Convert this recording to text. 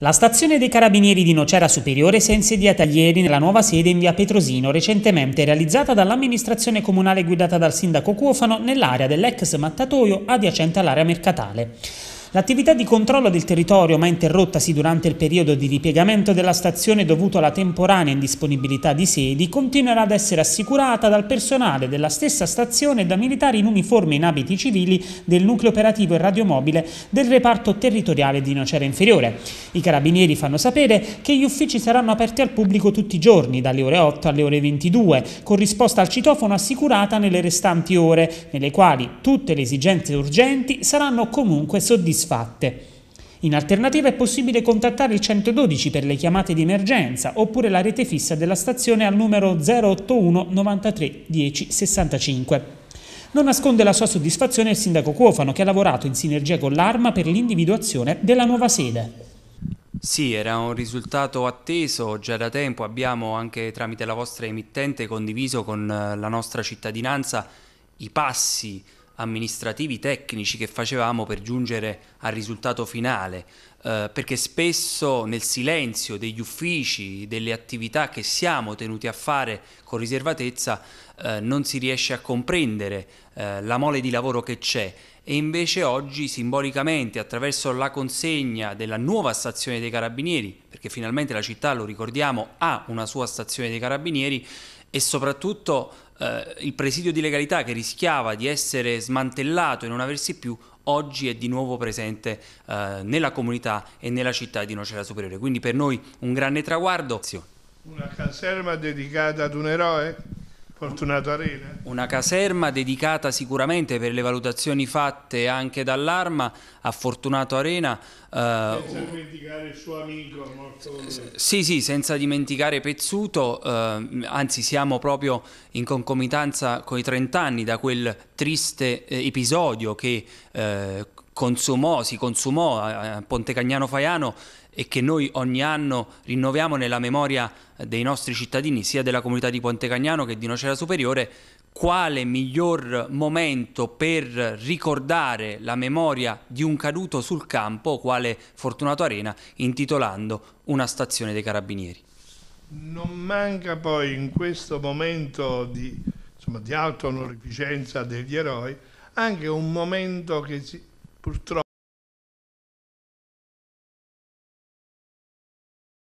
La stazione dei Carabinieri di Nocera Superiore si è insediata ieri nella nuova sede in via Petrosino, recentemente realizzata dall'amministrazione comunale guidata dal sindaco Cuofano nell'area dell'ex mattatoio adiacente all'area mercatale. L'attività di controllo del territorio, ma interrottasi durante il periodo di ripiegamento della stazione dovuto alla temporanea indisponibilità di sedi, continuerà ad essere assicurata dal personale della stessa stazione e da militari in uniforme in abiti civili del nucleo operativo e radiomobile del reparto territoriale di Nocera Inferiore. I carabinieri fanno sapere che gli uffici saranno aperti al pubblico tutti i giorni, dalle ore 8 alle ore 22, con risposta al citofono assicurata nelle restanti ore, nelle quali tutte le esigenze urgenti saranno comunque soddisfatte soddisfatte. In alternativa è possibile contattare il 112 per le chiamate di emergenza oppure la rete fissa della stazione al numero 081 93 10 65. Non nasconde la sua soddisfazione il sindaco Cuofano che ha lavorato in sinergia con l'Arma per l'individuazione della nuova sede. Sì, era un risultato atteso già da tempo, abbiamo anche tramite la vostra emittente condiviso con eh, la nostra cittadinanza i passi amministrativi tecnici che facevamo per giungere al risultato finale, eh, perché spesso nel silenzio degli uffici, delle attività che siamo tenuti a fare con riservatezza, eh, non si riesce a comprendere eh, la mole di lavoro che c'è e invece oggi simbolicamente attraverso la consegna della nuova stazione dei carabinieri, perché finalmente la città, lo ricordiamo, ha una sua stazione dei carabinieri, e soprattutto eh, il presidio di legalità che rischiava di essere smantellato e non aversi più oggi è di nuovo presente eh, nella comunità e nella città di Nocera Superiore. Quindi per noi un grande traguardo. Una caserma dedicata ad un eroe? Fortunato Arena. Una caserma dedicata sicuramente per le valutazioni fatte anche dall'Arma a Fortunato Arena. Eh, senza dimenticare il suo amico morto. Sì, sì, senza dimenticare Pezzuto, eh, anzi siamo proprio in concomitanza con i 30 anni da quel triste eh, episodio che eh, consumò, si consumò a Ponte Cagnano Faiano e che noi ogni anno rinnoviamo nella memoria dei nostri cittadini, sia della comunità di Ponte Cagnano che di Nocera Superiore, quale miglior momento per ricordare la memoria di un caduto sul campo, quale Fortunato Arena, intitolando una stazione dei carabinieri. Non manca poi in questo momento di, insomma, di alta onorificenza degli eroi anche un momento che si, por troca.